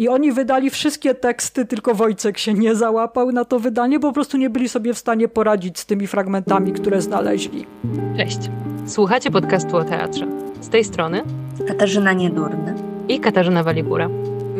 I oni wydali wszystkie teksty, tylko Wojciech się nie załapał na to wydanie, bo po prostu nie byli sobie w stanie poradzić z tymi fragmentami, które znaleźli. Cześć. Słuchacie podcastu o teatrze. Z tej strony Katarzyna Niedurny i Katarzyna Waligura.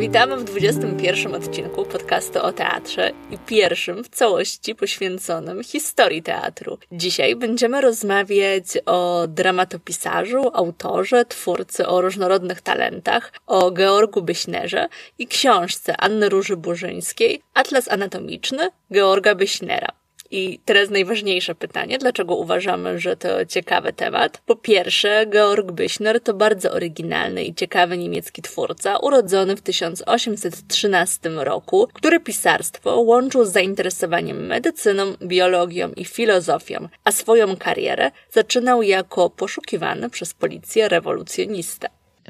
Witamy w 21 odcinku podcastu o teatrze i pierwszym w całości poświęconym historii teatru. Dzisiaj będziemy rozmawiać o dramatopisarzu, autorze, twórcy o różnorodnych talentach, o Georgu Byśnerze i książce Anny Róży Burzyńskiej Atlas Anatomiczny Georga Byśnera. I teraz najważniejsze pytanie, dlaczego uważamy, że to ciekawy temat? Po pierwsze, Georg Büchner to bardzo oryginalny i ciekawy niemiecki twórca, urodzony w 1813 roku, który pisarstwo łączył z zainteresowaniem medycyną, biologią i filozofią, a swoją karierę zaczynał jako poszukiwany przez policję rewolucjonista.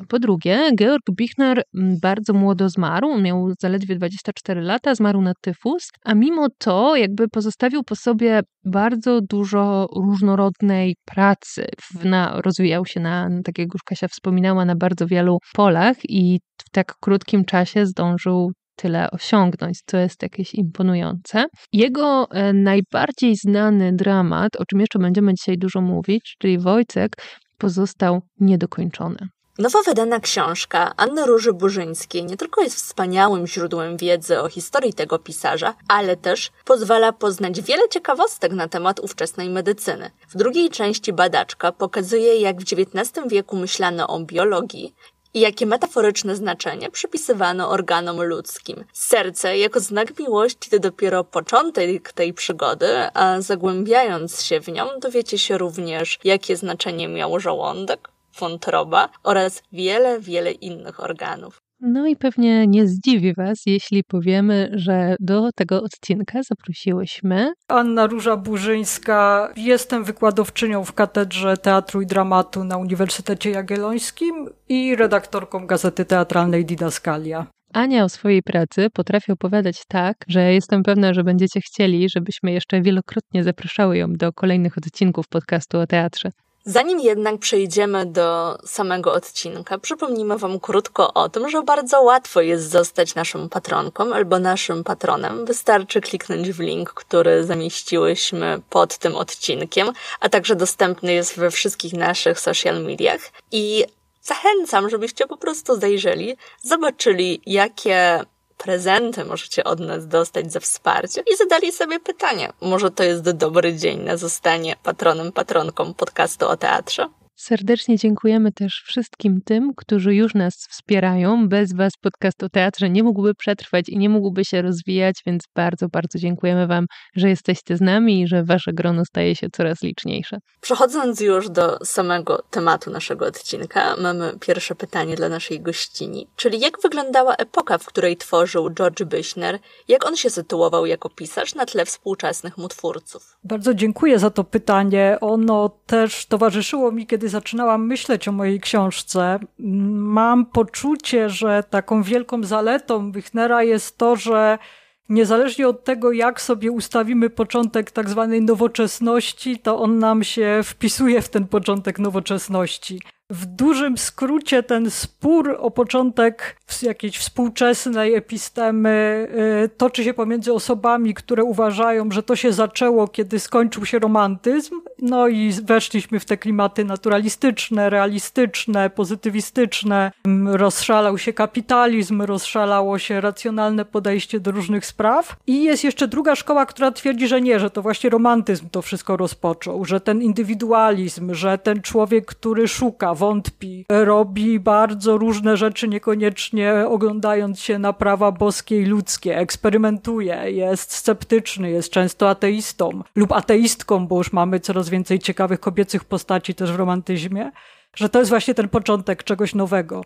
Po drugie, Georg Bichner mm, bardzo młodo zmarł, miał zaledwie 24 lata, zmarł na tyfus, a mimo to jakby pozostawił po sobie bardzo dużo różnorodnej pracy. Na, rozwijał się na, no, tak jak już Kasia wspominała, na bardzo wielu polach i w tak krótkim czasie zdążył tyle osiągnąć, co jest jakieś imponujące. Jego e, najbardziej znany dramat, o czym jeszcze będziemy dzisiaj dużo mówić, czyli Wojcek, pozostał niedokończony. Nowo wydana książka Anny Róży Burzyńskiej nie tylko jest wspaniałym źródłem wiedzy o historii tego pisarza, ale też pozwala poznać wiele ciekawostek na temat ówczesnej medycyny. W drugiej części badaczka pokazuje, jak w XIX wieku myślano o biologii i jakie metaforyczne znaczenie przypisywano organom ludzkim. Serce jako znak miłości to dopiero początek tej przygody, a zagłębiając się w nią dowiecie się również, jakie znaczenie miał żołądek, wątroba oraz wiele, wiele innych organów. No i pewnie nie zdziwi Was, jeśli powiemy, że do tego odcinka zaprosiłyśmy Anna Róża Burzyńska. Jestem wykładowczynią w Katedrze Teatru i Dramatu na Uniwersytecie Jagiellońskim i redaktorką Gazety Teatralnej Didaskalia. Ania o swojej pracy potrafi opowiadać tak, że jestem pewna, że będziecie chcieli, żebyśmy jeszcze wielokrotnie zapraszały ją do kolejnych odcinków podcastu o teatrze. Zanim jednak przejdziemy do samego odcinka, przypomnimy Wam krótko o tym, że bardzo łatwo jest zostać naszą patronką albo naszym patronem. Wystarczy kliknąć w link, który zamieściłyśmy pod tym odcinkiem, a także dostępny jest we wszystkich naszych social mediach. I zachęcam, żebyście po prostu zajrzeli, zobaczyli, jakie prezenty możecie od nas dostać za wsparcie i zadali sobie pytanie, może to jest dobry dzień na zostanie patronem, patronką podcastu o teatrze? Serdecznie dziękujemy też wszystkim tym, którzy już nas wspierają. Bez Was podcast o teatrze nie mógłby przetrwać i nie mógłby się rozwijać, więc bardzo, bardzo dziękujemy Wam, że jesteście z nami i że Wasze grono staje się coraz liczniejsze. Przechodząc już do samego tematu naszego odcinka, mamy pierwsze pytanie dla naszej gościni, czyli jak wyglądała epoka, w której tworzył George Byśner, jak on się sytuował jako pisarz na tle współczesnych mu twórców? Bardzo dziękuję za to pytanie. Ono też towarzyszyło mi, kiedy zaczynałam myśleć o mojej książce, mam poczucie, że taką wielką zaletą Wichnera jest to, że niezależnie od tego, jak sobie ustawimy początek tak zwanej nowoczesności, to on nam się wpisuje w ten początek nowoczesności w dużym skrócie ten spór o początek jakiejś współczesnej epistemy y, toczy się pomiędzy osobami, które uważają, że to się zaczęło, kiedy skończył się romantyzm, no i weszliśmy w te klimaty naturalistyczne, realistyczne, pozytywistyczne. Mm, rozszalał się kapitalizm, rozszalało się racjonalne podejście do różnych spraw. I jest jeszcze druga szkoła, która twierdzi, że nie, że to właśnie romantyzm to wszystko rozpoczął, że ten indywidualizm, że ten człowiek, który szuka, wątpi, robi bardzo różne rzeczy, niekoniecznie oglądając się na prawa boskie i ludzkie, eksperymentuje, jest sceptyczny, jest często ateistą lub ateistką, bo już mamy coraz więcej ciekawych kobiecych postaci też w romantyzmie że to jest właśnie ten początek czegoś nowego.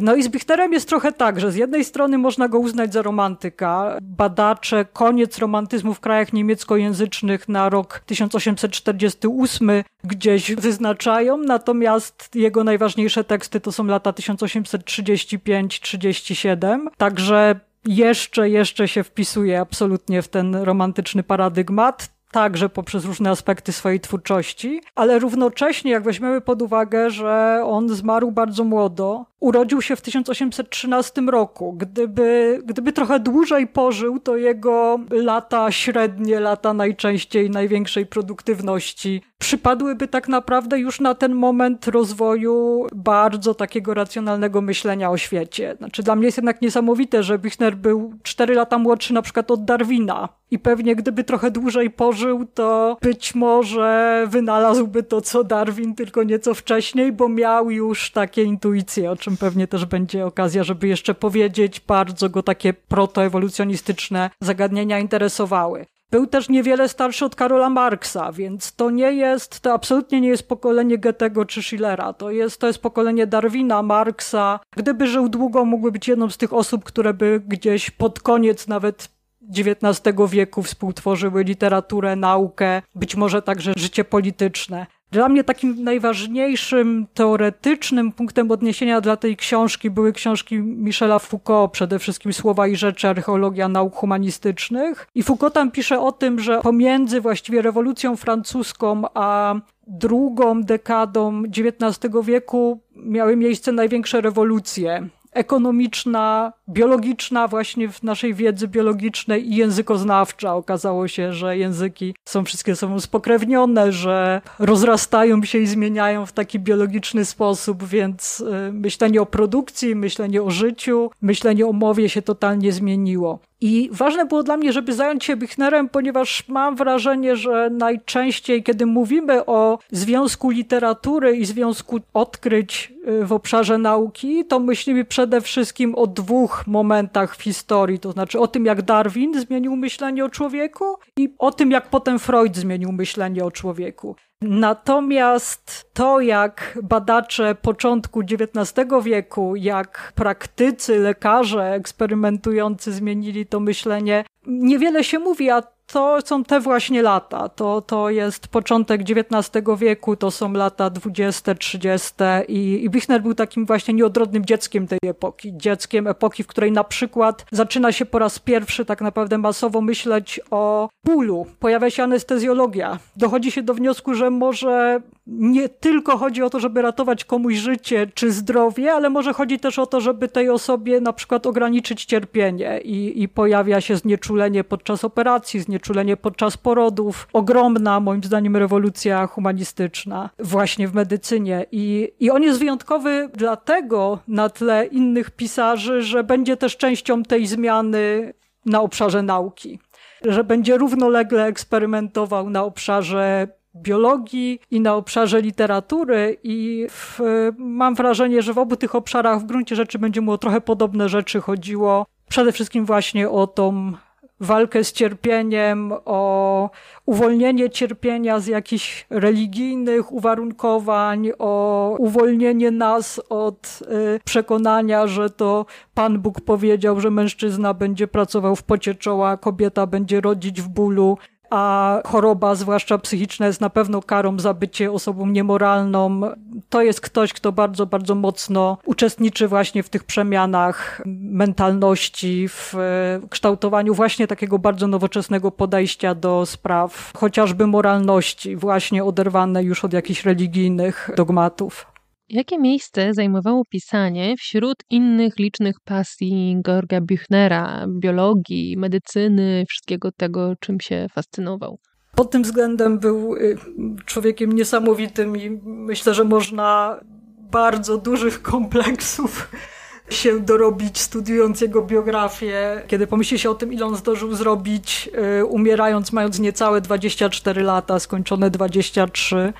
No i z Bichterem jest trochę tak, że z jednej strony można go uznać za romantyka. Badacze koniec romantyzmu w krajach niemieckojęzycznych na rok 1848 gdzieś wyznaczają, natomiast jego najważniejsze teksty to są lata 1835-37. Także jeszcze, jeszcze się wpisuje absolutnie w ten romantyczny paradygmat także poprzez różne aspekty swojej twórczości, ale równocześnie, jak weźmiemy pod uwagę, że on zmarł bardzo młodo, urodził się w 1813 roku. Gdyby, gdyby trochę dłużej pożył, to jego lata średnie, lata najczęściej największej produktywności, przypadłyby tak naprawdę już na ten moment rozwoju bardzo takiego racjonalnego myślenia o świecie. Znaczy, dla mnie jest jednak niesamowite, że Bichner był 4 lata młodszy na przykład od Darwina. I pewnie gdyby trochę dłużej pożył, to być może wynalazłby to, co Darwin, tylko nieco wcześniej, bo miał już takie intuicje, o czym pewnie też będzie okazja, żeby jeszcze powiedzieć, bardzo go takie protoewolucjonistyczne zagadnienia interesowały. Był też niewiele starszy od Karola Marksa, więc to nie jest, to absolutnie nie jest pokolenie Goethego czy Schillera. To jest, to jest pokolenie Darwina, Marksa. Gdyby żył długo, mógłby być jedną z tych osób, które by gdzieś pod koniec nawet XIX wieku współtworzyły literaturę, naukę, być może także życie polityczne. Dla mnie takim najważniejszym teoretycznym punktem odniesienia dla tej książki były książki Michela Foucault, przede wszystkim Słowa i Rzeczy, Archeologia Nauk Humanistycznych. I Foucault tam pisze o tym, że pomiędzy właściwie rewolucją francuską a drugą dekadą XIX wieku miały miejsce największe rewolucje ekonomiczna, biologiczna, właśnie w naszej wiedzy biologicznej i językoznawcza. Okazało się, że języki są wszystkie sobą spokrewnione, że rozrastają się i zmieniają w taki biologiczny sposób, więc y, myślenie o produkcji, myślenie o życiu, myślenie o mowie się totalnie zmieniło. I ważne było dla mnie, żeby zająć się Bichnerem, ponieważ mam wrażenie, że najczęściej, kiedy mówimy o związku literatury i związku odkryć y, w obszarze nauki, to myślimy przede wszystkim o dwóch momentach w historii, to znaczy o tym, jak Darwin zmienił myślenie o człowieku i o tym, jak potem Freud zmienił myślenie o człowieku. Natomiast to, jak badacze początku XIX wieku, jak praktycy, lekarze eksperymentujący zmienili to myślenie, niewiele się mówi, a to są te właśnie lata. To, to jest początek XIX wieku, to są lata 20, 30 i, i Bichner był takim właśnie nieodrodnym dzieckiem tej epoki. Dzieckiem epoki, w której na przykład zaczyna się po raz pierwszy tak naprawdę masowo myśleć o bólu. Pojawia się anestezjologia. Dochodzi się do wniosku, że może nie tylko chodzi o to, żeby ratować komuś życie czy zdrowie, ale może chodzi też o to, żeby tej osobie na przykład ograniczyć cierpienie i, i pojawia się znieczulenie podczas operacji, znieczulenie znieczulenie podczas porodów, ogromna moim zdaniem rewolucja humanistyczna właśnie w medycynie. I, i on jest wyjątkowy dlatego na tle innych pisarzy, że będzie też częścią tej zmiany na obszarze nauki. Że będzie równolegle eksperymentował na obszarze biologii i na obszarze literatury i w, mam wrażenie, że w obu tych obszarach w gruncie rzeczy będzie mu o trochę podobne rzeczy chodziło. Przede wszystkim właśnie o tą walkę z cierpieniem, o uwolnienie cierpienia z jakichś religijnych uwarunkowań, o uwolnienie nas od y, przekonania, że to Pan Bóg powiedział, że mężczyzna będzie pracował w pocie czoła, kobieta będzie rodzić w bólu a choroba, zwłaszcza psychiczna, jest na pewno karą za bycie osobą niemoralną. To jest ktoś, kto bardzo, bardzo mocno uczestniczy właśnie w tych przemianach mentalności, w e, kształtowaniu właśnie takiego bardzo nowoczesnego podejścia do spraw, chociażby moralności, właśnie oderwane już od jakichś religijnych dogmatów. Jakie miejsce zajmowało pisanie wśród innych licznych pasji Georga Büchnera, biologii, medycyny, wszystkiego tego, czym się fascynował? Pod tym względem był y, człowiekiem niesamowitym i myślę, że można bardzo dużych kompleksów się dorobić, studiując jego biografię. Kiedy pomyśli się o tym, ile on zdążył zrobić, y, umierając, mając niecałe 24 lata, skończone 23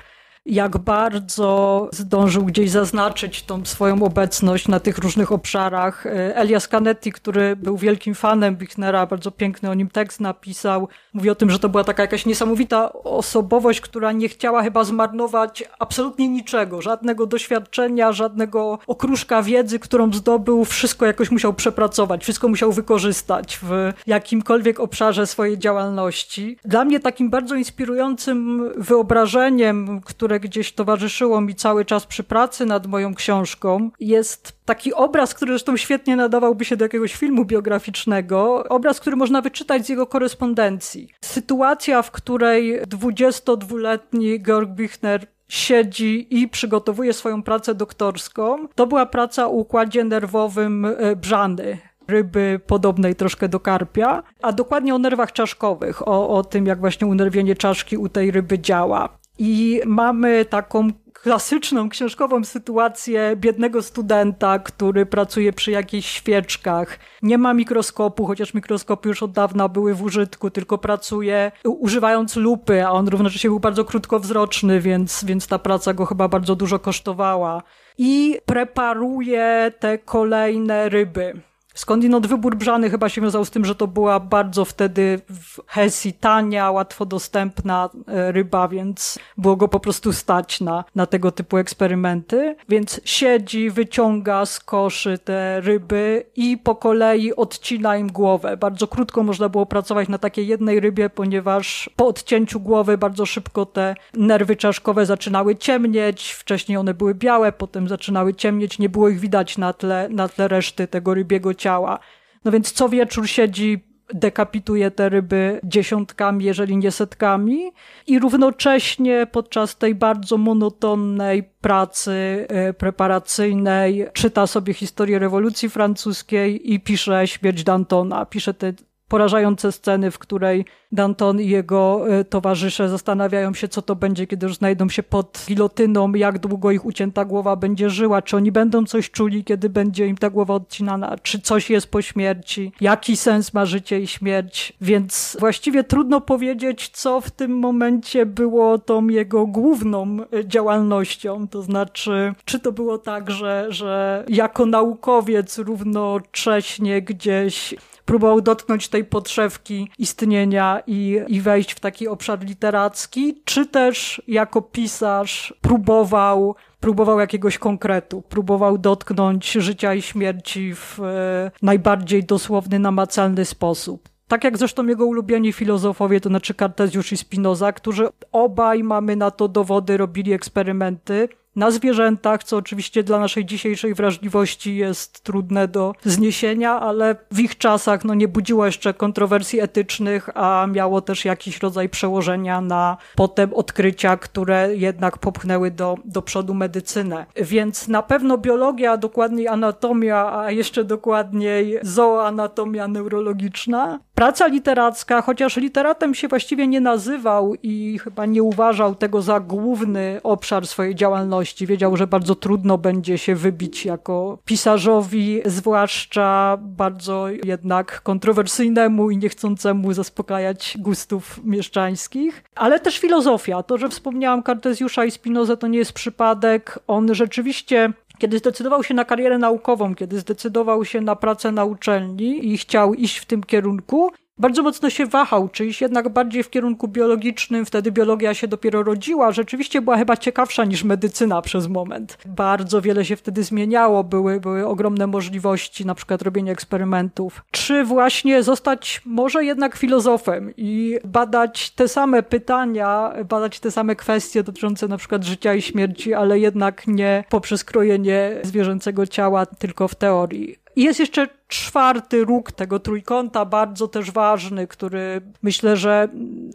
jak bardzo zdążył gdzieś zaznaczyć tą swoją obecność na tych różnych obszarach. E, Elias Canetti, który był wielkim fanem Bichnera, bardzo piękny o nim tekst napisał, mówi o tym, że to była taka jakaś niesamowita osobowość, która nie chciała chyba zmarnować absolutnie niczego, żadnego doświadczenia, żadnego okruszka wiedzy, którą zdobył, wszystko jakoś musiał przepracować, wszystko musiał wykorzystać w jakimkolwiek obszarze swojej działalności. Dla mnie takim bardzo inspirującym wyobrażeniem, które które gdzieś towarzyszyło mi cały czas przy pracy nad moją książką, jest taki obraz, który zresztą świetnie nadawałby się do jakiegoś filmu biograficznego, obraz, który można wyczytać z jego korespondencji. Sytuacja, w której 22-letni Georg Bichner siedzi i przygotowuje swoją pracę doktorską, to była praca o układzie nerwowym e, brzany ryby podobnej troszkę do karpia, a dokładnie o nerwach czaszkowych, o, o tym, jak właśnie unerwienie czaszki u tej ryby działa. I mamy taką klasyczną książkową sytuację biednego studenta, który pracuje przy jakichś świeczkach. Nie ma mikroskopu, chociaż mikroskopy już od dawna były w użytku, tylko pracuje używając lupy, a on równocześnie był bardzo krótkowzroczny, więc, więc ta praca go chyba bardzo dużo kosztowała. I preparuje te kolejne ryby. Skądinąd wybór brzany chyba się wiązał z tym, że to była bardzo wtedy w Hesji tania, łatwo dostępna e, ryba, więc było go po prostu stać na, na tego typu eksperymenty. Więc siedzi, wyciąga z koszy te ryby i po kolei odcina im głowę. Bardzo krótko można było pracować na takiej jednej rybie, ponieważ po odcięciu głowy bardzo szybko te nerwy czaszkowe zaczynały ciemnieć. Wcześniej one były białe, potem zaczynały ciemnieć, nie było ich widać na tle, na tle reszty tego rybiego ciała ciała. No więc co wieczór siedzi, dekapituje te ryby dziesiątkami, jeżeli nie setkami, i równocześnie podczas tej bardzo monotonnej pracy e, preparacyjnej czyta sobie historię rewolucji francuskiej i pisze śmierć Dantona, pisze te porażające sceny, w której Danton i jego e, towarzysze zastanawiają się, co to będzie, kiedy już znajdą się pod gilotyną, jak długo ich ucięta głowa będzie żyła, czy oni będą coś czuli, kiedy będzie im ta głowa odcinana, czy coś jest po śmierci, jaki sens ma życie i śmierć. Więc właściwie trudno powiedzieć, co w tym momencie było tą jego główną e, działalnością. To znaczy, czy to było tak, że, że jako naukowiec równocześnie gdzieś próbował dotknąć tej podszewki istnienia i, i wejść w taki obszar literacki, czy też jako pisarz próbował próbował jakiegoś konkretu, próbował dotknąć życia i śmierci w e, najbardziej dosłowny, namacalny sposób. Tak jak zresztą jego ulubieni filozofowie, to znaczy Kartezjusz i Spinoza, którzy obaj mamy na to dowody, robili eksperymenty, na zwierzętach, co oczywiście dla naszej dzisiejszej wrażliwości jest trudne do zniesienia, ale w ich czasach no, nie budziło jeszcze kontrowersji etycznych, a miało też jakiś rodzaj przełożenia na potem odkrycia, które jednak popchnęły do, do przodu medycynę. Więc na pewno biologia, dokładniej anatomia, a jeszcze dokładniej zooanatomia neurologiczna praca literacka, chociaż literatem się właściwie nie nazywał i chyba nie uważał tego za główny obszar swojej działalności. Wiedział, że bardzo trudno będzie się wybić jako pisarzowi, zwłaszcza bardzo jednak kontrowersyjnemu i niechcącemu zaspokajać gustów mieszczańskich. Ale też filozofia. To, że wspomniałam Kartezjusza i Spinozę, to nie jest przypadek. On rzeczywiście kiedy zdecydował się na karierę naukową, kiedy zdecydował się na pracę na uczelni i chciał iść w tym kierunku, bardzo mocno się wahał, czy iść jednak bardziej w kierunku biologicznym, wtedy biologia się dopiero rodziła, rzeczywiście była chyba ciekawsza niż medycyna przez moment. Bardzo wiele się wtedy zmieniało, były, były ogromne możliwości, na przykład robienia eksperymentów. Czy właśnie zostać może jednak filozofem i badać te same pytania, badać te same kwestie dotyczące na przykład życia i śmierci, ale jednak nie poprzez krojenie zwierzęcego ciała, tylko w teorii. I jest jeszcze czwarty róg tego trójkąta, bardzo też ważny, który myślę, że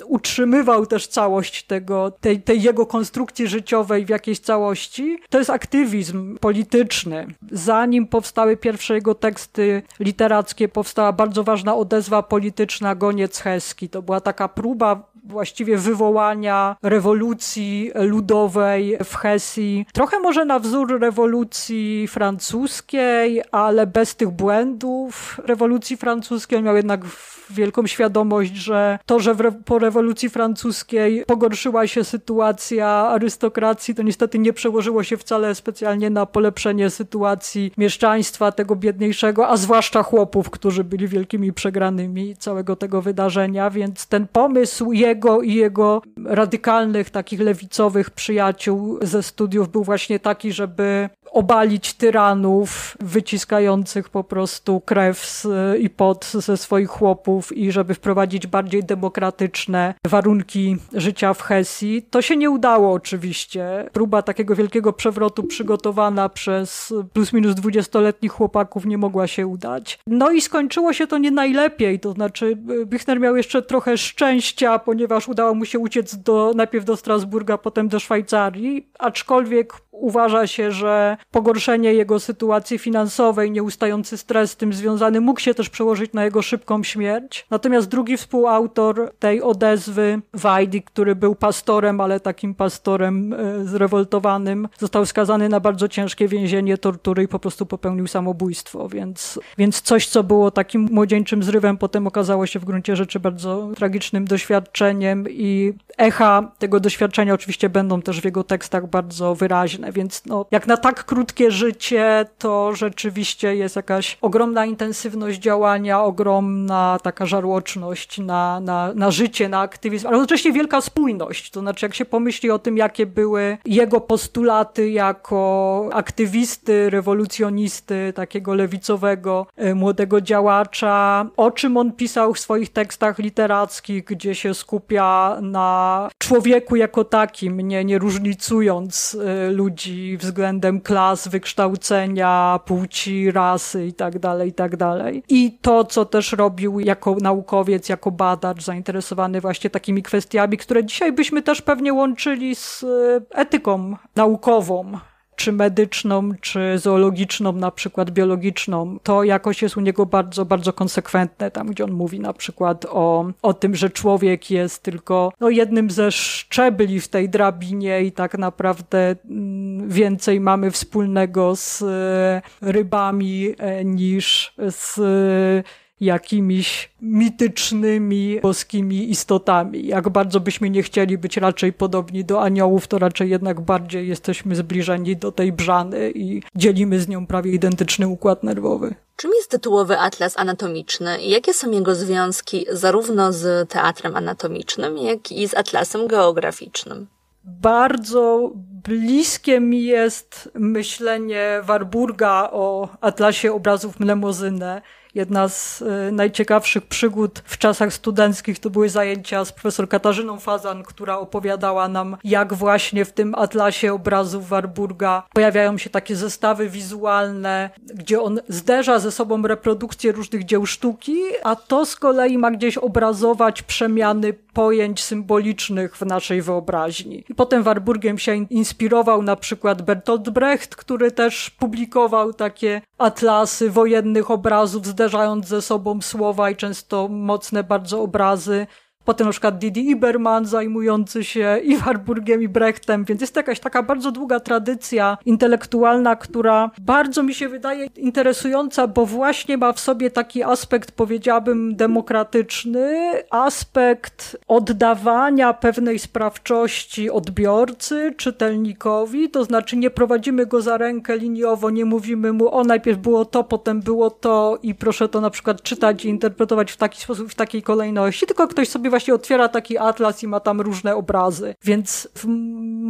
utrzymywał też całość tego, tej, tej jego konstrukcji życiowej w jakiejś całości. To jest aktywizm polityczny. Zanim powstały pierwsze jego teksty literackie, powstała bardzo ważna odezwa polityczna Goniec Heski. To była taka próba właściwie wywołania rewolucji ludowej w Hesji. Trochę może na wzór rewolucji francuskiej, ale bez tych błędów rewolucji francuskiej. On miał jednak wielką świadomość, że to, że re po rewolucji francuskiej pogorszyła się sytuacja arystokracji, to niestety nie przełożyło się wcale specjalnie na polepszenie sytuacji mieszczaństwa tego biedniejszego, a zwłaszcza chłopów, którzy byli wielkimi przegranymi całego tego wydarzenia, więc ten pomysł jego jego i jego radykalnych, takich lewicowych przyjaciół ze studiów był właśnie taki, żeby obalić tyranów wyciskających po prostu krew z, i pot ze swoich chłopów i żeby wprowadzić bardziej demokratyczne warunki życia w Hesji. To się nie udało oczywiście. Próba takiego wielkiego przewrotu przygotowana przez plus minus dwudziestoletnich chłopaków nie mogła się udać. No i skończyło się to nie najlepiej, to znaczy e, Bichner miał jeszcze trochę szczęścia, ponieważ udało mu się uciec do, najpierw do Strasburga, potem do Szwajcarii, aczkolwiek uważa się, że pogorszenie jego sytuacji finansowej, nieustający stres z tym związany mógł się też przełożyć na jego szybką śmierć. Natomiast drugi współautor tej odezwy, Wajdi, który był pastorem, ale takim pastorem e, zrewoltowanym, został skazany na bardzo ciężkie więzienie, tortury i po prostu popełnił samobójstwo, więc, więc coś, co było takim młodzieńczym zrywem, potem okazało się w gruncie rzeczy bardzo tragicznym doświadczeniem i echa tego doświadczenia oczywiście będą też w jego tekstach bardzo wyraźne więc no, jak na tak krótkie życie, to rzeczywiście jest jakaś ogromna intensywność działania, ogromna taka żarłoczność na, na, na życie, na aktywizm, ale jednocześnie wielka spójność. To znaczy, jak się pomyśli o tym, jakie były jego postulaty jako aktywisty, rewolucjonisty, takiego lewicowego, e, młodego działacza, o czym on pisał w swoich tekstach literackich, gdzie się skupia na człowieku jako takim, nie, nie różnicując e, ludzi, ludzi względem klas, wykształcenia, płci, rasy itd., tak itd. Tak I to, co też robił jako naukowiec, jako badacz zainteresowany właśnie takimi kwestiami, które dzisiaj byśmy też pewnie łączyli z e, etyką naukową, czy medyczną, czy zoologiczną, na przykład biologiczną, to jakoś jest u niego bardzo, bardzo konsekwentne, tam gdzie on mówi na przykład o, o tym, że człowiek jest tylko no, jednym ze szczebli w tej drabinie i tak naprawdę mm, więcej mamy wspólnego z e, rybami e, niż z jakimiś mitycznymi boskimi istotami. Jak bardzo byśmy nie chcieli być raczej podobni do aniołów, to raczej jednak bardziej jesteśmy zbliżeni do tej brzany i dzielimy z nią prawie identyczny układ nerwowy. Czym jest tytułowy atlas anatomiczny i jakie są jego związki zarówno z teatrem anatomicznym, jak i z atlasem geograficznym? bardzo bliskie mi jest myślenie Warburga o Atlasie Obrazów Mlemozynę, Jedna z y, najciekawszych przygód w czasach studenckich to były zajęcia z profesor Katarzyną Fazan, która opowiadała nam, jak właśnie w tym atlasie obrazów Warburga pojawiają się takie zestawy wizualne, gdzie on zderza ze sobą reprodukcje różnych dzieł sztuki, a to z kolei ma gdzieś obrazować przemiany pojęć symbolicznych w naszej wyobraźni. I potem Warburgiem się inspirował na przykład Bertolt Brecht, który też publikował takie atlasy wojennych obrazów z zderzając ze sobą słowa i często mocne bardzo obrazy, Potem na przykład Didi Iberman zajmujący się i Warburgiem i Brechtem, więc jest jakaś taka bardzo długa tradycja intelektualna, która bardzo mi się wydaje interesująca, bo właśnie ma w sobie taki aspekt, powiedziałabym, demokratyczny, aspekt oddawania pewnej sprawczości odbiorcy, czytelnikowi, to znaczy nie prowadzimy go za rękę liniowo, nie mówimy mu, o najpierw było to, potem było to i proszę to na przykład czytać i interpretować w taki sposób, w takiej kolejności, tylko ktoś sobie właśnie właśnie otwiera taki atlas i ma tam różne obrazy. Więc w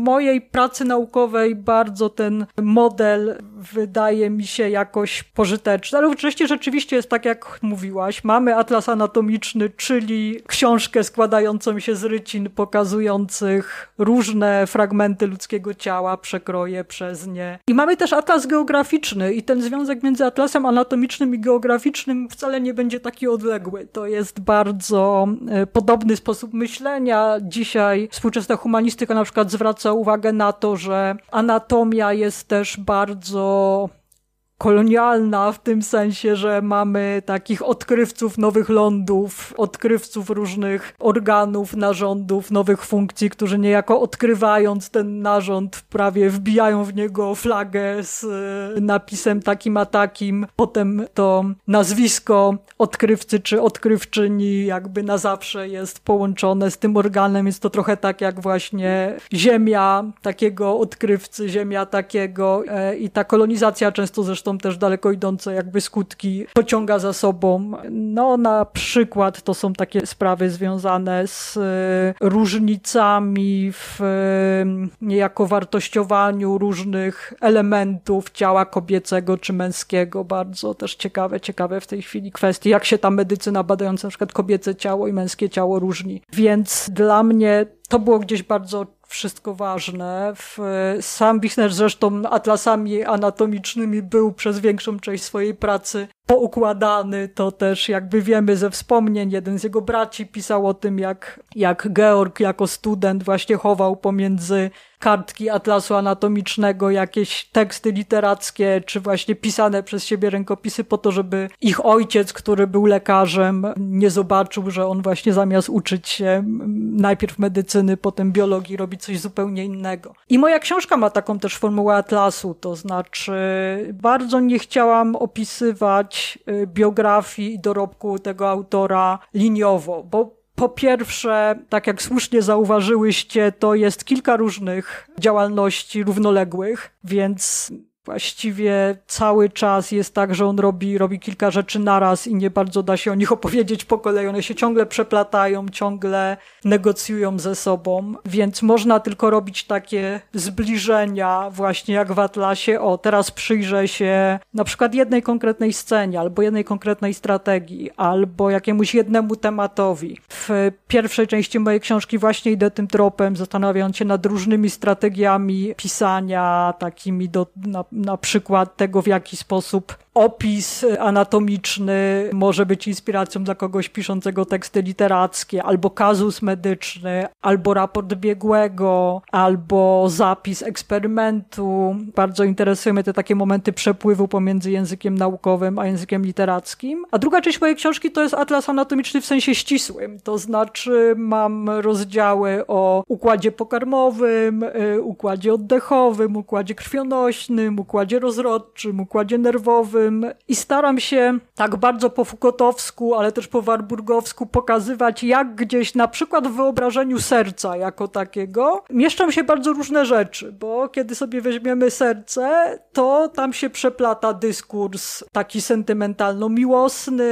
mojej pracy naukowej bardzo ten model wydaje mi się jakoś pożyteczny. Ale oczywiście rzeczywiście jest tak, jak mówiłaś. Mamy atlas anatomiczny, czyli książkę składającą się z rycin pokazujących różne fragmenty ludzkiego ciała, przekroje przez nie. I mamy też atlas geograficzny i ten związek między atlasem anatomicznym i geograficznym wcale nie będzie taki odległy. To jest bardzo e, podobne sposób myślenia. Dzisiaj współczesna humanistyka na przykład zwraca uwagę na to, że anatomia jest też bardzo kolonialna w tym sensie, że mamy takich odkrywców nowych lądów, odkrywców różnych organów, narządów, nowych funkcji, którzy niejako odkrywając ten narząd prawie wbijają w niego flagę z y, napisem takim a takim, potem to nazwisko odkrywcy czy odkrywczyni jakby na zawsze jest połączone z tym organem, jest to trochę tak jak właśnie ziemia takiego odkrywcy, ziemia takiego e, i ta kolonizacja często zresztą są też daleko idące jakby skutki pociąga za sobą. No na przykład to są takie sprawy związane z e, różnicami w e, niejako wartościowaniu różnych elementów ciała kobiecego czy męskiego. Bardzo też ciekawe, ciekawe w tej chwili kwestie, jak się ta medycyna badająca na przykład kobiece ciało i męskie ciało różni. Więc dla mnie to było gdzieś bardzo wszystko ważne. Sam biznes zresztą atlasami anatomicznymi był przez większą część swojej pracy poukładany, to też jakby wiemy ze wspomnień, jeden z jego braci pisał o tym, jak, jak Georg jako student właśnie chował pomiędzy kartki atlasu anatomicznego jakieś teksty literackie, czy właśnie pisane przez siebie rękopisy po to, żeby ich ojciec, który był lekarzem, nie zobaczył, że on właśnie zamiast uczyć się najpierw medycyny, potem biologii, robi coś zupełnie innego. I moja książka ma taką też formułę atlasu, to znaczy bardzo nie chciałam opisywać Y, biografii i dorobku tego autora liniowo, bo po pierwsze, tak jak słusznie zauważyłyście, to jest kilka różnych działalności równoległych, więc właściwie cały czas jest tak, że on robi, robi kilka rzeczy naraz i nie bardzo da się o nich opowiedzieć po kolei. One się ciągle przeplatają, ciągle negocjują ze sobą, więc można tylko robić takie zbliżenia, właśnie jak w Atlasie. O, teraz przyjrzę się na przykład jednej konkretnej scenie, albo jednej konkretnej strategii, albo jakiemuś jednemu tematowi. W pierwszej części mojej książki właśnie idę tym tropem, zastanawiając się nad różnymi strategiami pisania, takimi do, na na przykład tego, w jaki sposób opis e, anatomiczny może być inspiracją dla kogoś piszącego teksty literackie, albo kazus medyczny, albo raport biegłego, albo zapis eksperymentu. Bardzo interesują mnie te takie momenty przepływu pomiędzy językiem naukowym a językiem literackim. A druga część mojej książki to jest atlas anatomiczny w sensie ścisłym, to znaczy mam rozdziały o układzie pokarmowym, y, układzie oddechowym, układzie krwionośnym, układzie rozrodczym, układzie nerwowym, filmowym i staram się tak bardzo po Fukotowsku, ale też po Warburgowsku pokazywać, jak gdzieś na przykład w wyobrażeniu serca jako takiego mieszczą się bardzo różne rzeczy, bo kiedy sobie weźmiemy serce, to tam się przeplata dyskurs taki sentymentalno-miłosny,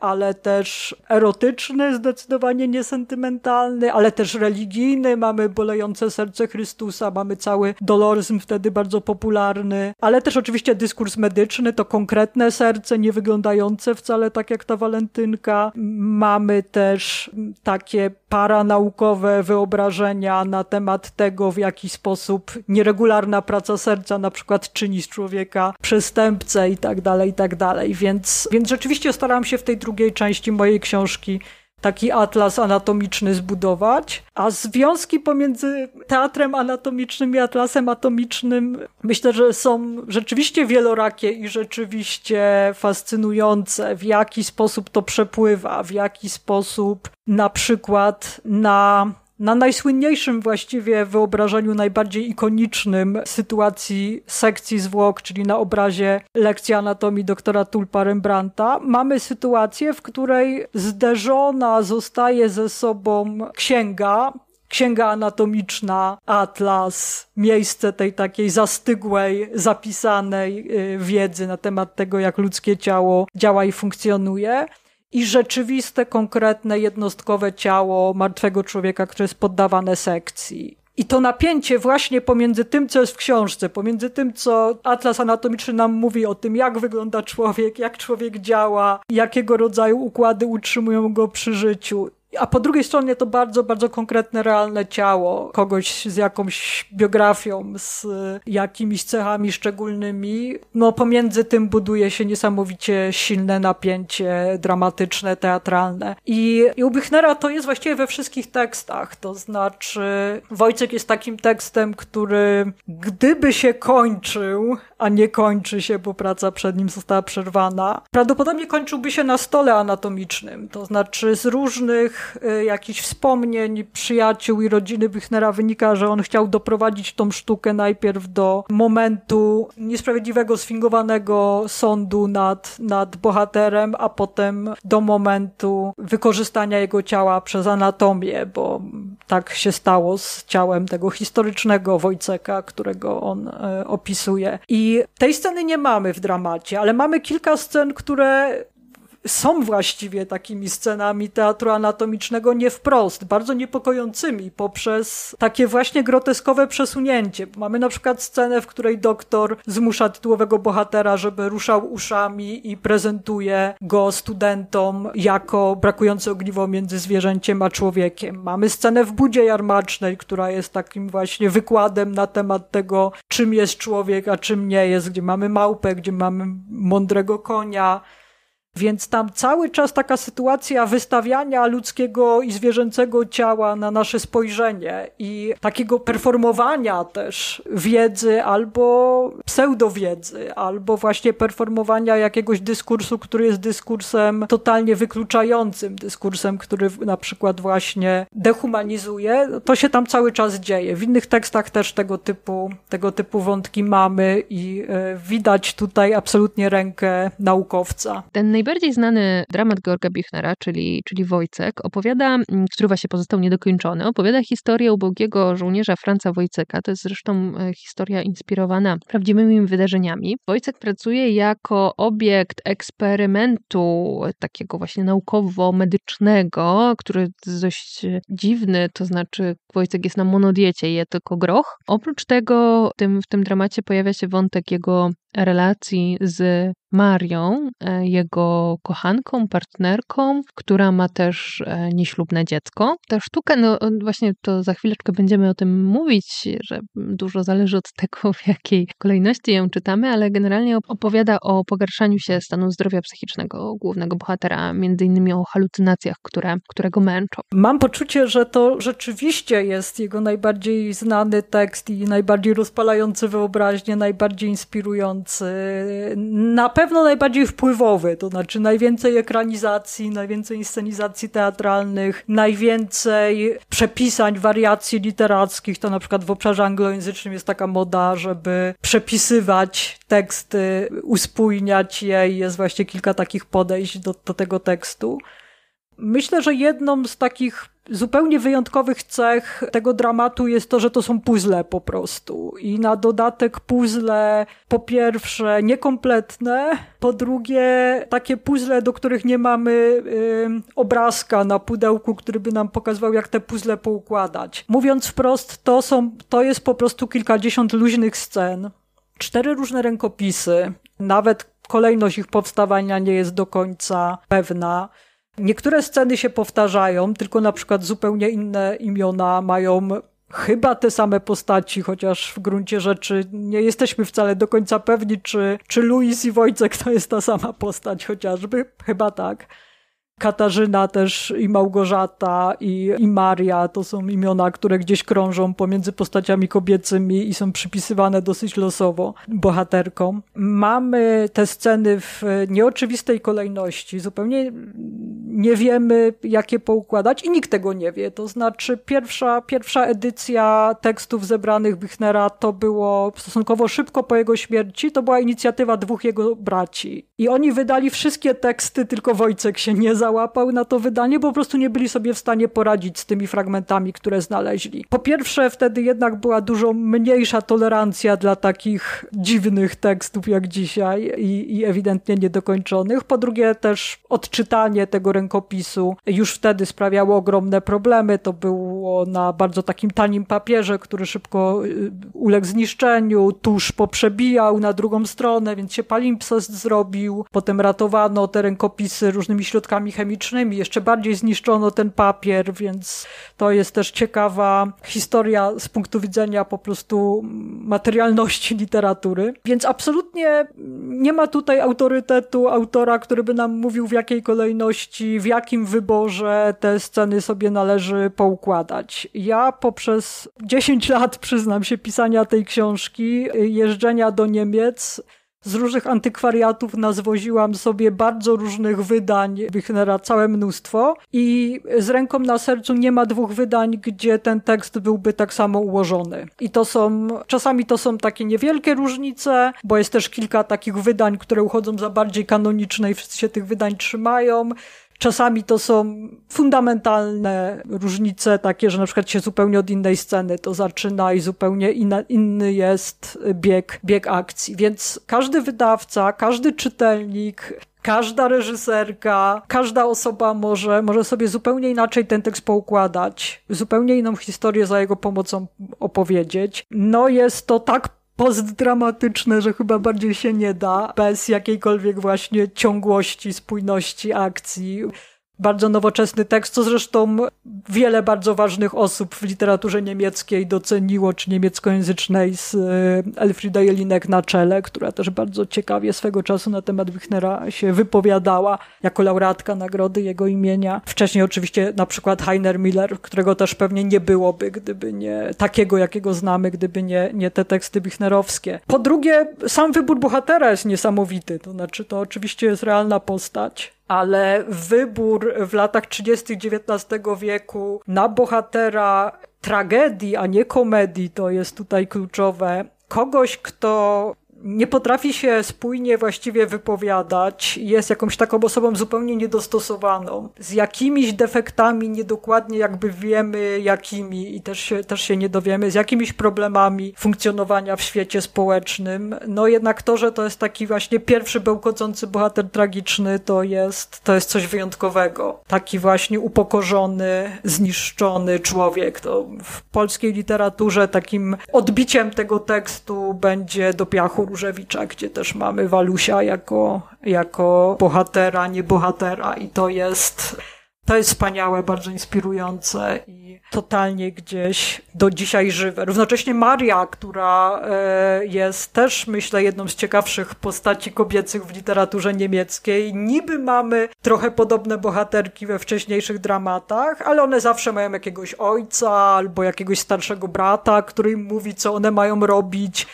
ale też erotyczny, zdecydowanie niesentymentalny, ale też religijny. Mamy bolejące serce Chrystusa, mamy cały doloryzm wtedy bardzo popularny, ale też oczywiście dyskurs medyczny, to konkretny konkretne serce, nie wyglądające wcale tak jak ta walentynka. Mamy też takie paranaukowe wyobrażenia na temat tego, w jaki sposób nieregularna praca serca na przykład czyni z człowieka przestępcę i tak dalej, i tak dalej. Więc, więc rzeczywiście starałam się w tej drugiej części mojej książki taki atlas anatomiczny zbudować, a związki pomiędzy teatrem anatomicznym i atlasem atomicznym myślę, że są rzeczywiście wielorakie i rzeczywiście fascynujące, w jaki sposób to przepływa, w jaki sposób na przykład na na najsłynniejszym właściwie wyobrażeniu, najbardziej ikonicznym sytuacji sekcji zwłok, czyli na obrazie lekcji anatomii doktora Tulpa Rembrandta, mamy sytuację, w której zderzona zostaje ze sobą księga, księga anatomiczna, atlas, miejsce tej takiej zastygłej, zapisanej y, wiedzy na temat tego, jak ludzkie ciało działa i funkcjonuje i rzeczywiste, konkretne, jednostkowe ciało martwego człowieka, które jest poddawane sekcji. I to napięcie właśnie pomiędzy tym, co jest w książce, pomiędzy tym, co Atlas Anatomiczny nam mówi o tym, jak wygląda człowiek, jak człowiek działa, jakiego rodzaju układy utrzymują go przy życiu a po drugiej stronie to bardzo, bardzo konkretne, realne ciało kogoś z jakąś biografią, z jakimiś cechami szczególnymi. No, pomiędzy tym buduje się niesamowicie silne napięcie dramatyczne, teatralne. I, i u Bichnera to jest właściwie we wszystkich tekstach, to znaczy Wojciech jest takim tekstem, który gdyby się kończył, a nie kończy się, bo praca przed nim została przerwana, prawdopodobnie kończyłby się na stole anatomicznym, to znaczy z różnych Y, jakichś wspomnień przyjaciół i rodziny Büchnera wynika, że on chciał doprowadzić tą sztukę najpierw do momentu niesprawiedliwego, sfingowanego sądu nad, nad bohaterem, a potem do momentu wykorzystania jego ciała przez anatomię, bo tak się stało z ciałem tego historycznego Wojceka, którego on y, opisuje. I tej sceny nie mamy w dramacie, ale mamy kilka scen, które są właściwie takimi scenami teatru anatomicznego nie wprost, bardzo niepokojącymi poprzez takie właśnie groteskowe przesunięcie. Mamy na przykład scenę, w której doktor zmusza tytułowego bohatera, żeby ruszał uszami i prezentuje go studentom jako brakujące ogniwo między zwierzęciem a człowiekiem. Mamy scenę w budzie jarmacznej, która jest takim właśnie wykładem na temat tego, czym jest człowiek, a czym nie jest, gdzie mamy małpę, gdzie mamy mądrego konia. Więc tam cały czas taka sytuacja wystawiania ludzkiego i zwierzęcego ciała na nasze spojrzenie i takiego performowania też wiedzy albo pseudowiedzy, albo właśnie performowania jakiegoś dyskursu, który jest dyskursem totalnie wykluczającym, dyskursem, który na przykład właśnie dehumanizuje, to się tam cały czas dzieje. W innych tekstach też tego typu, tego typu wątki mamy i e, widać tutaj absolutnie rękę naukowca. Ten Najbardziej znany dramat Georga Bichnera, czyli, czyli Wojcek, opowiada, który mm, właśnie pozostał niedokończony, opowiada historię ubogiego żołnierza Franca Wojceka. To jest zresztą e, historia inspirowana prawdziwymi wydarzeniami. Wojcek pracuje jako obiekt eksperymentu e, takiego właśnie naukowo-medycznego, który jest dość e, dziwny, to znaczy Wojcek jest na monodiecie, je tylko groch. Oprócz tego tym, w tym dramacie pojawia się wątek jego relacji z Marią, e, jego kochanką, partnerką, która ma też e, nieślubne dziecko. Ta sztuka, no e, właśnie to za chwileczkę będziemy o tym mówić, że dużo zależy od tego, w jakiej kolejności ją czytamy, ale generalnie opowiada o pogarszaniu się stanu zdrowia psychicznego głównego bohatera, między innymi o halucynacjach, które, które go męczą. Mam poczucie, że to rzeczywiście jest jego najbardziej znany tekst i najbardziej rozpalający wyobraźnię, najbardziej inspirujący Y, na pewno najbardziej wpływowy, to znaczy najwięcej ekranizacji, najwięcej inscenizacji teatralnych, najwięcej przepisań, wariacji literackich, to na przykład w obszarze anglojęzycznym jest taka moda, żeby przepisywać teksty, uspójniać je i jest właśnie kilka takich podejść do, do tego tekstu. Myślę, że jedną z takich Zupełnie wyjątkowych cech tego dramatu jest to, że to są puzzle po prostu. I na dodatek puzzle po pierwsze niekompletne, po drugie takie puzzle, do których nie mamy obrazka na pudełku, który by nam pokazywał, jak te puzzle poukładać. Mówiąc wprost, to, są, to jest po prostu kilkadziesiąt luźnych scen, cztery różne rękopisy, nawet kolejność ich powstawania nie jest do końca pewna. Niektóre sceny się powtarzają, tylko na przykład zupełnie inne imiona mają chyba te same postaci, chociaż w gruncie rzeczy nie jesteśmy wcale do końca pewni, czy, czy Luis i Wojciech to jest ta sama postać chociażby. Chyba tak. Katarzyna też i Małgorzata i, i Maria to są imiona, które gdzieś krążą pomiędzy postaciami kobiecymi i są przypisywane dosyć losowo bohaterkom. Mamy te sceny w nieoczywistej kolejności. Zupełnie nie wiemy, jakie poukładać i nikt tego nie wie. To znaczy pierwsza, pierwsza edycja tekstów zebranych Bichnera to było stosunkowo szybko po jego śmierci. To była inicjatywa dwóch jego braci. I oni wydali wszystkie teksty, tylko Wojciech się nie za załapał na to wydanie, bo po prostu nie byli sobie w stanie poradzić z tymi fragmentami, które znaleźli. Po pierwsze, wtedy jednak była dużo mniejsza tolerancja dla takich dziwnych tekstów jak dzisiaj i, i ewidentnie niedokończonych. Po drugie, też odczytanie tego rękopisu już wtedy sprawiało ogromne problemy. To było na bardzo takim tanim papierze, który szybko y, uległ zniszczeniu, tuż poprzebijał na drugą stronę, więc się palimpsest zrobił. Potem ratowano te rękopisy różnymi środkami chemicznymi. Jeszcze bardziej zniszczono ten papier, więc to jest też ciekawa historia z punktu widzenia po prostu materialności literatury. Więc absolutnie nie ma tutaj autorytetu autora, który by nam mówił w jakiej kolejności, w jakim wyborze te sceny sobie należy poukładać. Ja poprzez 10 lat, przyznam się, pisania tej książki, jeżdżenia do Niemiec, z różnych antykwariatów nazwoziłam sobie bardzo różnych wydań Wichnera, całe mnóstwo i z ręką na sercu nie ma dwóch wydań, gdzie ten tekst byłby tak samo ułożony. I to są, czasami to są takie niewielkie różnice, bo jest też kilka takich wydań, które uchodzą za bardziej kanoniczne i wszyscy się tych wydań trzymają. Czasami to są fundamentalne różnice, takie, że na przykład się zupełnie od innej sceny to zaczyna i zupełnie inna, inny jest bieg, bieg akcji. Więc każdy wydawca, każdy czytelnik, każda reżyserka, każda osoba może, może sobie zupełnie inaczej ten tekst poukładać, zupełnie inną historię za jego pomocą opowiedzieć. No jest to tak postdramatyczne, że chyba bardziej się nie da bez jakiejkolwiek właśnie ciągłości, spójności akcji. Bardzo nowoczesny tekst, co zresztą wiele bardzo ważnych osób w literaturze niemieckiej doceniło, czy niemieckojęzycznej z Elfrida Jelinek na czele, która też bardzo ciekawie swego czasu na temat Wichnera się wypowiadała jako laureatka nagrody jego imienia. Wcześniej oczywiście na przykład Heiner Miller, którego też pewnie nie byłoby, gdyby nie takiego, jakiego znamy, gdyby nie, nie te teksty Wichnerowskie. Po drugie, sam wybór bohatera jest niesamowity, to znaczy to oczywiście jest realna postać, ale wybór w latach 30. XIX wieku na bohatera tragedii, a nie komedii, to jest tutaj kluczowe. Kogoś, kto nie potrafi się spójnie właściwie wypowiadać, jest jakąś taką osobą zupełnie niedostosowaną, z jakimiś defektami niedokładnie jakby wiemy jakimi i też się, też się nie dowiemy, z jakimiś problemami funkcjonowania w świecie społecznym. No jednak to, że to jest taki właśnie pierwszy bełkocący bohater tragiczny, to jest, to jest coś wyjątkowego. Taki właśnie upokorzony, zniszczony człowiek. To w polskiej literaturze takim odbiciem tego tekstu będzie do piachu Różewicza, gdzie też mamy Walusia jako, jako bohatera, nie bohatera i to jest, to jest wspaniałe, bardzo inspirujące i totalnie gdzieś do dzisiaj żywe. Równocześnie Maria, która e, jest też, myślę, jedną z ciekawszych postaci kobiecych w literaturze niemieckiej. Niby mamy trochę podobne bohaterki we wcześniejszych dramatach, ale one zawsze mają jakiegoś ojca albo jakiegoś starszego brata, który im mówi, co one mają robić,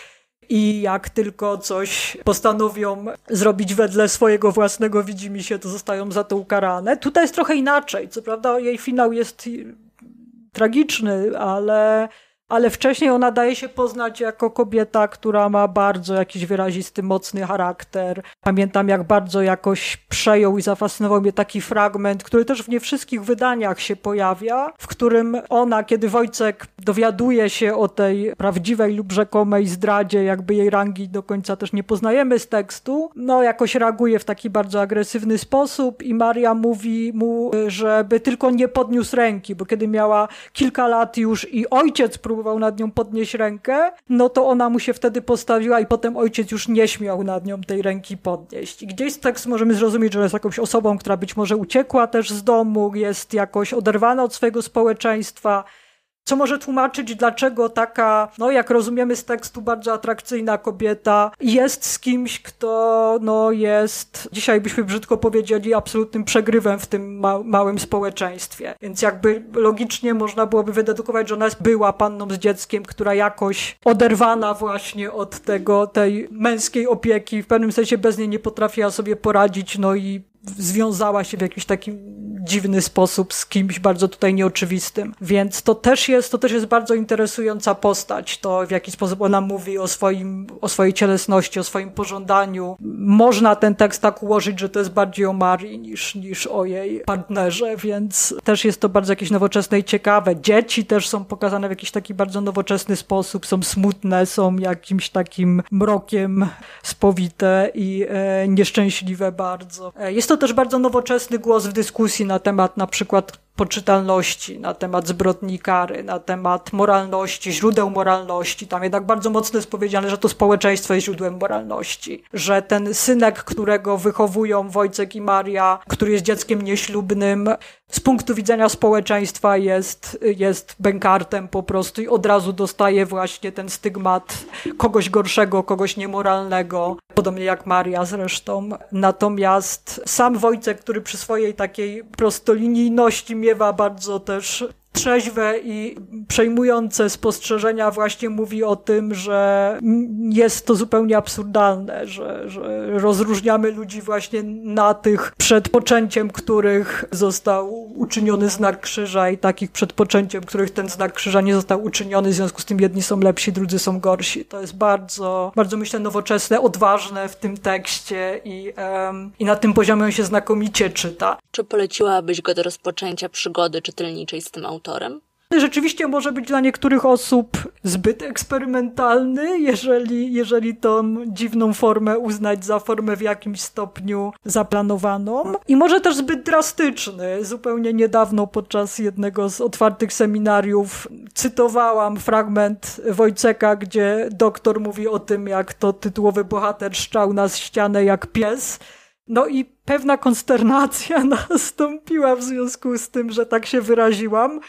i jak tylko coś postanowią zrobić wedle swojego własnego widzimy się, to zostają za to ukarane. Tutaj jest trochę inaczej, co prawda jej finał jest tragiczny, ale ale wcześniej ona daje się poznać jako kobieta, która ma bardzo jakiś wyrazisty, mocny charakter. Pamiętam, jak bardzo jakoś przejął i zafascynował mnie taki fragment, który też w nie wszystkich wydaniach się pojawia, w którym ona, kiedy Wojcek dowiaduje się o tej prawdziwej lub rzekomej zdradzie, jakby jej rangi do końca też nie poznajemy z tekstu, no jakoś reaguje w taki bardzo agresywny sposób i Maria mówi mu, y, żeby tylko nie podniósł ręki, bo kiedy miała kilka lat już i ojciec próbował próbował nad nią podnieść rękę, no to ona mu się wtedy postawiła i potem ojciec już nie śmiał nad nią tej ręki podnieść. I gdzieś tak możemy zrozumieć, że jest jakąś osobą, która być może uciekła też z domu, jest jakoś oderwana od swojego społeczeństwa, co może tłumaczyć, dlaczego taka, no jak rozumiemy z tekstu, bardzo atrakcyjna kobieta jest z kimś, kto no jest, dzisiaj byśmy brzydko powiedzieli, absolutnym przegrywem w tym ma małym społeczeństwie. Więc jakby logicznie można byłoby wydedukować, że ona była panną z dzieckiem, która jakoś oderwana właśnie od tego, tej męskiej opieki, w pewnym sensie bez niej nie potrafiła sobie poradzić, no i związała się w jakimś takim dziwny sposób z kimś bardzo tutaj nieoczywistym. Więc to też jest, to też jest bardzo interesująca postać, to w jaki sposób ona mówi o swoim, o swojej cielesności, o swoim pożądaniu. Można ten tekst tak ułożyć, że to jest bardziej o Marii niż, niż o jej partnerze, więc też jest to bardzo jakieś nowoczesne i ciekawe. Dzieci też są pokazane w jakiś taki bardzo nowoczesny sposób, są smutne, są jakimś takim mrokiem spowite i e, nieszczęśliwe bardzo. E, jest to też bardzo nowoczesny głos w dyskusji na temat na przykład poczytalności, na temat zbrodni kary, na temat moralności, źródeł moralności. Tam jednak bardzo mocno jest powiedziane, że to społeczeństwo jest źródłem moralności, że ten synek, którego wychowują Wojciech i Maria, który jest dzieckiem nieślubnym, z punktu widzenia społeczeństwa jest, jest bękartem po prostu i od razu dostaje właśnie ten stygmat kogoś gorszego, kogoś niemoralnego, podobnie jak Maria zresztą. Natomiast sam Wojciech, który przy swojej takiej prostolinijności miewa bardzo też trzeźwe i przejmujące spostrzeżenia właśnie mówi o tym, że jest to zupełnie absurdalne, że, że rozróżniamy ludzi właśnie na tych przed poczęciem, których został uczyniony znak krzyża i takich przed poczęciem, których ten znak krzyża nie został uczyniony, w związku z tym jedni są lepsi, drudzy są gorsi. To jest bardzo, bardzo myślę nowoczesne, odważne w tym tekście i, um, i na tym poziomie on się znakomicie czyta. Czy poleciłabyś go do rozpoczęcia przygody czytelniczej z tym autorem? autorem? Rzeczywiście może być dla niektórych osób zbyt eksperymentalny, jeżeli, jeżeli tą dziwną formę uznać za formę w jakimś stopniu zaplanowaną. I może też zbyt drastyczny. Zupełnie niedawno podczas jednego z otwartych seminariów cytowałam fragment Wojceka, gdzie doktor mówi o tym, jak to tytułowy bohater szczał na ścianę jak pies no i pewna konsternacja nastąpiła w związku z tym, że tak się wyraziłam.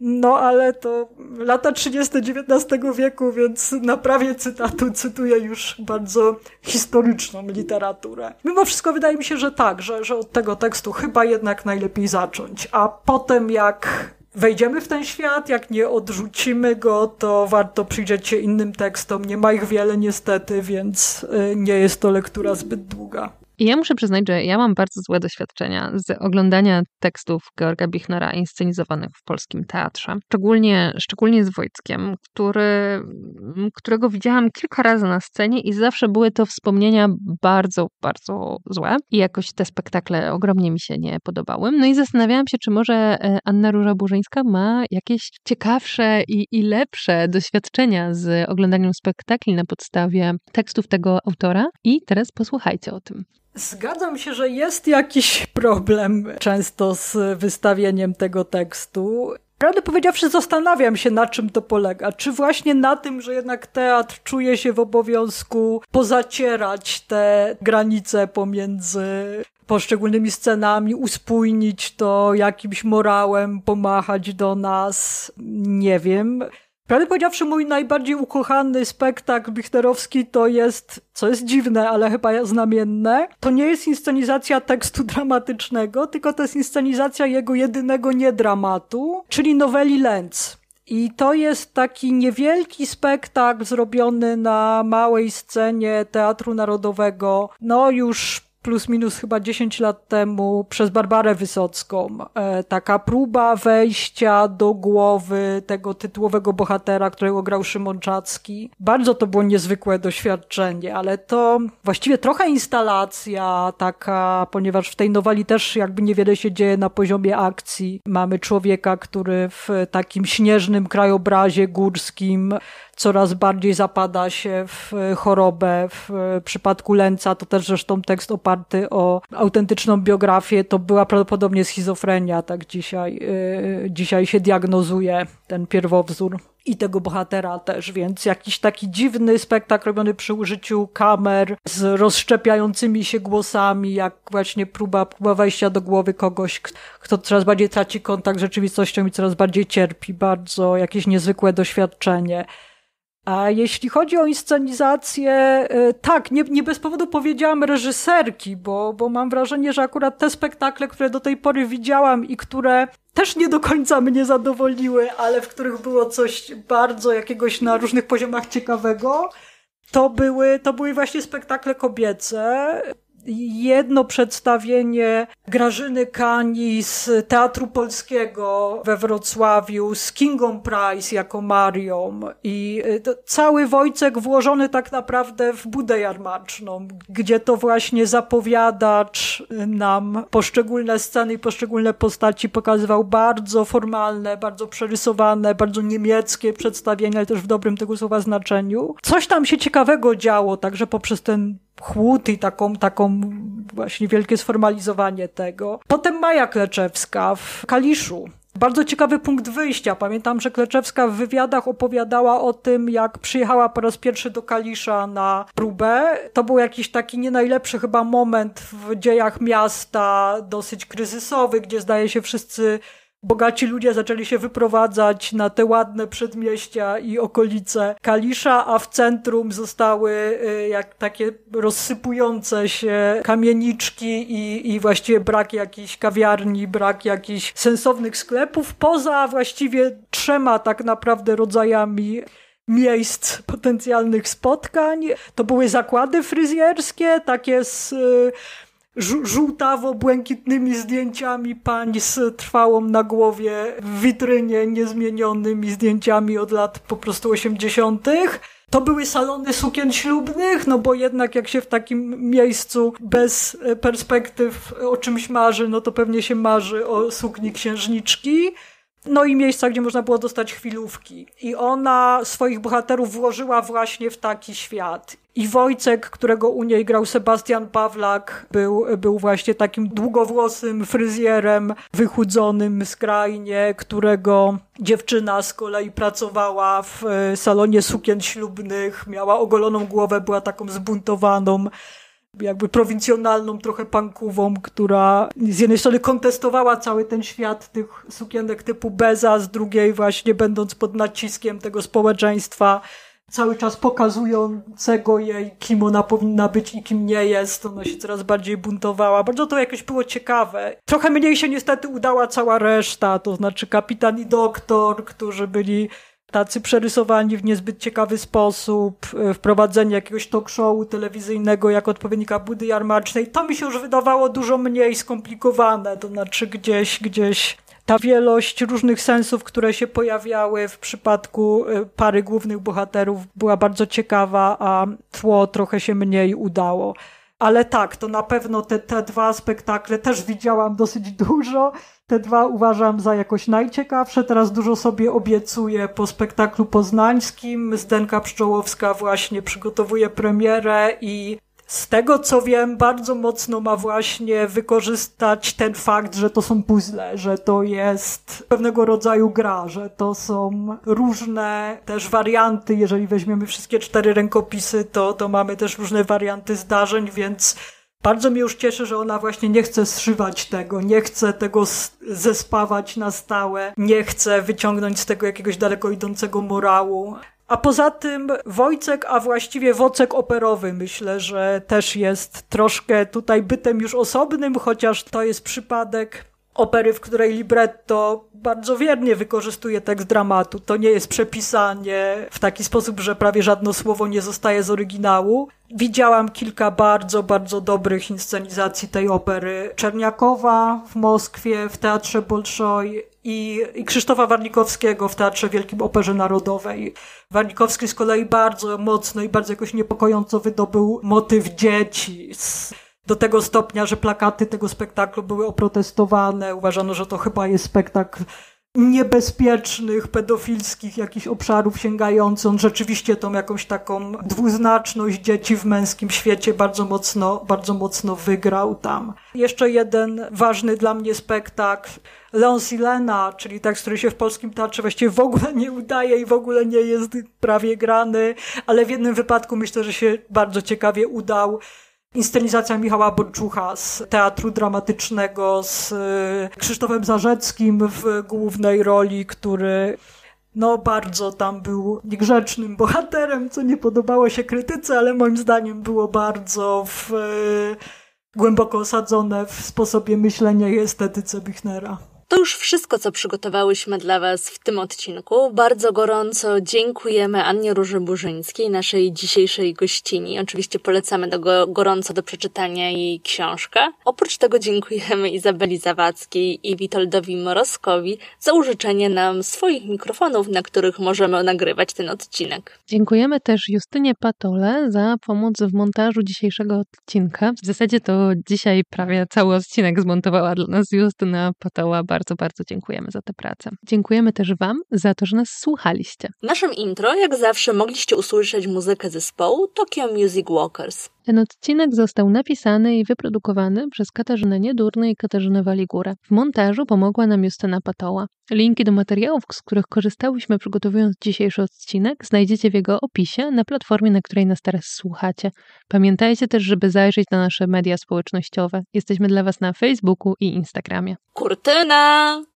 No ale to lata 30 XIX wieku, więc na prawie cytatu cytuję już bardzo historyczną literaturę. Mimo wszystko wydaje mi się, że tak, że, że od tego tekstu chyba jednak najlepiej zacząć, a potem jak wejdziemy w ten świat, jak nie odrzucimy go, to warto przyjrzeć się innym tekstom. Nie ma ich wiele niestety, więc y, nie jest to lektura zbyt długa ja muszę przyznać, że ja mam bardzo złe doświadczenia z oglądania tekstów Georga Bichnera inscenizowanych w polskim teatrze. Szczególnie, szczególnie z Wojtkiem, który, którego widziałam kilka razy na scenie i zawsze były to wspomnienia bardzo, bardzo złe. I jakoś te spektakle ogromnie mi się nie podobały. No i zastanawiałam się, czy może e, Anna Róża Burzyńska ma jakieś ciekawsze i, i lepsze doświadczenia z oglądaniem spektakli na podstawie tekstów tego autora. I teraz posłuchajcie o tym. Zgadzam się, że jest jakiś problem często z wystawieniem tego tekstu. Prawdę powiedziawszy, zastanawiam się, na czym to polega. Czy właśnie na tym, że jednak teatr czuje się w obowiązku pozacierać te granice pomiędzy poszczególnymi scenami, uspójnić to jakimś morałem, pomachać do nas? Nie wiem. Prawdę powiedziawszy, mój najbardziej ukochany spektakl Bichterowski to jest, co jest dziwne, ale chyba znamienne, to nie jest inscenizacja tekstu dramatycznego, tylko to jest inscenizacja jego jedynego niedramatu, czyli noweli Lenz. I to jest taki niewielki spektakl zrobiony na małej scenie Teatru Narodowego, no już plus minus chyba 10 lat temu przez Barbarę Wysocką. E, taka próba wejścia do głowy tego tytułowego bohatera, którego grał Szymon Czacki. Bardzo to było niezwykłe doświadczenie, ale to właściwie trochę instalacja taka, ponieważ w tej nowali też jakby niewiele się dzieje na poziomie akcji. Mamy człowieka, który w takim śnieżnym krajobrazie górskim coraz bardziej zapada się w chorobę. W przypadku Lęca to też zresztą tekst oparty oparty o autentyczną biografię, to była prawdopodobnie schizofrenia, tak dzisiaj, yy, dzisiaj się diagnozuje ten pierwowzór i tego bohatera też, więc jakiś taki dziwny spektakl robiony przy użyciu kamer z rozszczepiającymi się głosami, jak właśnie próba, próba wejścia do głowy kogoś, kto coraz bardziej traci kontakt z rzeczywistością i coraz bardziej cierpi. Bardzo jakieś niezwykłe doświadczenie. A jeśli chodzi o inscenizację, y, tak, nie, nie bez powodu powiedziałam reżyserki, bo, bo mam wrażenie, że akurat te spektakle, które do tej pory widziałam i które też nie do końca mnie zadowoliły, ale w których było coś bardzo jakiegoś na różnych poziomach ciekawego, to były, to były właśnie spektakle kobiece jedno przedstawienie Grażyny Kani z Teatru Polskiego we Wrocławiu z Kingą Price jako Marią i y, cały Wojcek włożony tak naprawdę w budę jarmarczną, gdzie to właśnie zapowiadacz y, nam poszczególne sceny i poszczególne postaci pokazywał bardzo formalne, bardzo przerysowane, bardzo niemieckie przedstawienia, ale też w dobrym tego słowa znaczeniu. Coś tam się ciekawego działo, także poprzez ten chłód i taką, taką właśnie wielkie sformalizowanie tego. Potem Maja Kleczewska w Kaliszu. Bardzo ciekawy punkt wyjścia. Pamiętam, że Kleczewska w wywiadach opowiadała o tym, jak przyjechała po raz pierwszy do Kalisza na próbę. To był jakiś taki nie najlepszy chyba moment w dziejach miasta, dosyć kryzysowy, gdzie zdaje się wszyscy Bogaci ludzie zaczęli się wyprowadzać na te ładne przedmieścia i okolice Kalisza, a w centrum zostały y, jak takie rozsypujące się kamieniczki i, i właściwie brak jakichś kawiarni, brak jakichś sensownych sklepów, poza właściwie trzema tak naprawdę rodzajami miejsc potencjalnych spotkań. To były zakłady fryzjerskie, takie z żółtawo-błękitnymi zdjęciami pań z trwałą na głowie w witrynie niezmienionymi zdjęciami od lat po prostu 80. To były salony sukien ślubnych, no bo jednak jak się w takim miejscu bez e, perspektyw o czymś marzy, no to pewnie się marzy o sukni księżniczki. No i miejsca, gdzie można było dostać chwilówki. I ona swoich bohaterów włożyła właśnie w taki świat. I Wojcek, którego u niej grał Sebastian Pawlak, był, był właśnie takim długowłosym fryzjerem, wychudzonym skrajnie, którego dziewczyna z kolei pracowała w e, salonie sukien ślubnych, miała ogoloną głowę, była taką zbuntowaną jakby prowincjonalną, trochę punkową, która z jednej strony kontestowała cały ten świat tych sukienek typu Beza, z drugiej właśnie będąc pod naciskiem tego społeczeństwa, cały czas pokazującego jej, kim ona powinna być i kim nie jest. Ona się coraz bardziej buntowała. Bardzo to jakoś było ciekawe. Trochę mniej się niestety udała cała reszta, to znaczy kapitan i doktor, którzy byli tacy przerysowani w niezbyt ciekawy sposób, e, wprowadzenie jakiegoś talk showu telewizyjnego jako odpowiednika budy jarmacznej, to mi się już wydawało dużo mniej skomplikowane, to znaczy gdzieś, gdzieś ta wielość różnych sensów, które się pojawiały w przypadku e, pary głównych bohaterów była bardzo ciekawa, a tło trochę się mniej udało. Ale tak, to na pewno te, te dwa spektakle też widziałam dosyć dużo. Te dwa uważam za jakoś najciekawsze. Teraz dużo sobie obiecuję po spektaklu poznańskim. Zdenka Pszczołowska właśnie przygotowuje premierę i z tego co wiem, bardzo mocno ma właśnie wykorzystać ten fakt, że to są puzzle, że to jest pewnego rodzaju gra, że to są różne też warianty. Jeżeli weźmiemy wszystkie cztery rękopisy, to, to mamy też różne warianty zdarzeń, więc bardzo mnie już cieszy, że ona właśnie nie chce zszywać tego, nie chce tego zespawać na stałe, nie chce wyciągnąć z tego jakiegoś daleko idącego morału. A poza tym Wojcek, a właściwie Wocek operowy, myślę, że też jest troszkę tutaj bytem już osobnym, chociaż to jest przypadek opery, w której libretto bardzo wiernie wykorzystuje tekst dramatu. To nie jest przepisanie w taki sposób, że prawie żadne słowo nie zostaje z oryginału. Widziałam kilka bardzo, bardzo dobrych inscenizacji tej opery. Czerniakowa w Moskwie, w Teatrze Bolszoj, i, i Krzysztofa Warnikowskiego w Teatrze Wielkim Operze Narodowej. Warnikowski z kolei bardzo mocno i bardzo jakoś niepokojąco wydobył motyw dzieci z, do tego stopnia, że plakaty tego spektaklu były oprotestowane. Uważano, że to chyba jest spektakl niebezpiecznych, pedofilskich jakichś obszarów sięgających. On rzeczywiście tą jakąś taką dwuznaczność dzieci w męskim świecie bardzo mocno, bardzo mocno wygrał tam. Jeszcze jeden ważny dla mnie spektakl. Leon Silena, czyli tekst, który się w polskim teatrze właściwie w ogóle nie udaje i w ogóle nie jest prawie grany, ale w jednym wypadku myślę, że się bardzo ciekawie udał. Inscenizacja Michała Boczucha z teatru dramatycznego z y, Krzysztofem Zarzeckim w głównej roli, który no bardzo tam był niegrzecznym bohaterem, co nie podobało się krytyce, ale moim zdaniem było bardzo w, y, głęboko osadzone w sposobie myślenia i estetyce Bichnera. To już wszystko, co przygotowałyśmy dla Was w tym odcinku. Bardzo gorąco dziękujemy Annie Róży Burzyńskiej, naszej dzisiejszej gościni. Oczywiście polecamy do go, gorąco do przeczytania jej książkę. Oprócz tego dziękujemy Izabeli Zawadzkiej i Witoldowi Morozkowi za użyczenie nam swoich mikrofonów, na których możemy nagrywać ten odcinek. Dziękujemy też Justynie Patole za pomoc w montażu dzisiejszego odcinka. W zasadzie to dzisiaj prawie cały odcinek zmontowała dla nas Justyna Patoła bardzo, bardzo dziękujemy za tę pracę. Dziękujemy też Wam za to, że nas słuchaliście. W naszym intro, jak zawsze, mogliście usłyszeć muzykę zespołu Tokyo Music Walkers. Ten odcinek został napisany i wyprodukowany przez Katarzynę Niedurny i Katarzynę Waligórę. W montażu pomogła nam Justyna Patoła. Linki do materiałów, z których korzystałyśmy przygotowując dzisiejszy odcinek, znajdziecie w jego opisie na platformie, na której nas teraz słuchacie. Pamiętajcie też, żeby zajrzeć na nasze media społecznościowe. Jesteśmy dla Was na Facebooku i Instagramie. Kurtyna!